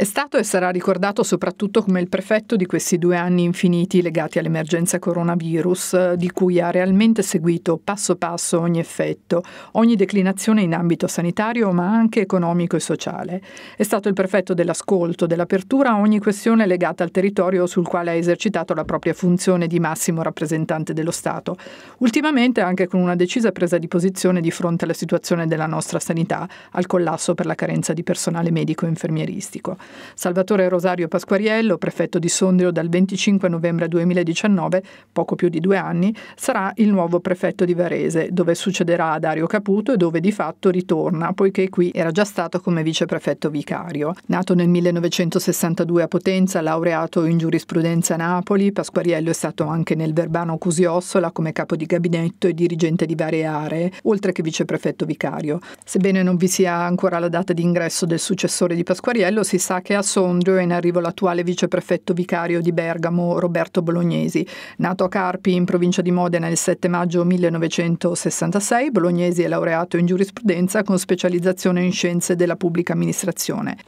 È stato e sarà ricordato soprattutto come il prefetto di questi due anni infiniti legati all'emergenza coronavirus, di cui ha realmente seguito passo passo ogni effetto, ogni declinazione in ambito sanitario ma anche economico e sociale. È stato il prefetto dell'ascolto, dell'apertura a ogni questione legata al territorio sul quale ha esercitato la propria funzione di massimo rappresentante dello Stato, ultimamente anche con una decisa presa di posizione di fronte alla situazione della nostra sanità, al collasso per la carenza di personale medico e infermieristico. Salvatore Rosario Pasquariello, prefetto di Sondrio dal 25 novembre 2019, poco più di due anni, sarà il nuovo prefetto di Varese, dove succederà a Dario Caputo e dove di fatto ritorna, poiché qui era già stato come viceprefetto vicario. Nato nel 1962 a Potenza, laureato in giurisprudenza a Napoli, Pasquariello è stato anche nel Verbano Cusiossola come capo di gabinetto e dirigente di varie aree, oltre che viceprefetto vicario. Sebbene non vi sia ancora la data di ingresso del successore di Pasquariello, si sa che a Sondrio è in arrivo l'attuale viceprefetto vicario di Bergamo, Roberto Bolognesi. Nato a Carpi, in provincia di Modena, il 7 maggio 1966, Bolognesi è laureato in giurisprudenza con specializzazione in scienze della pubblica amministrazione.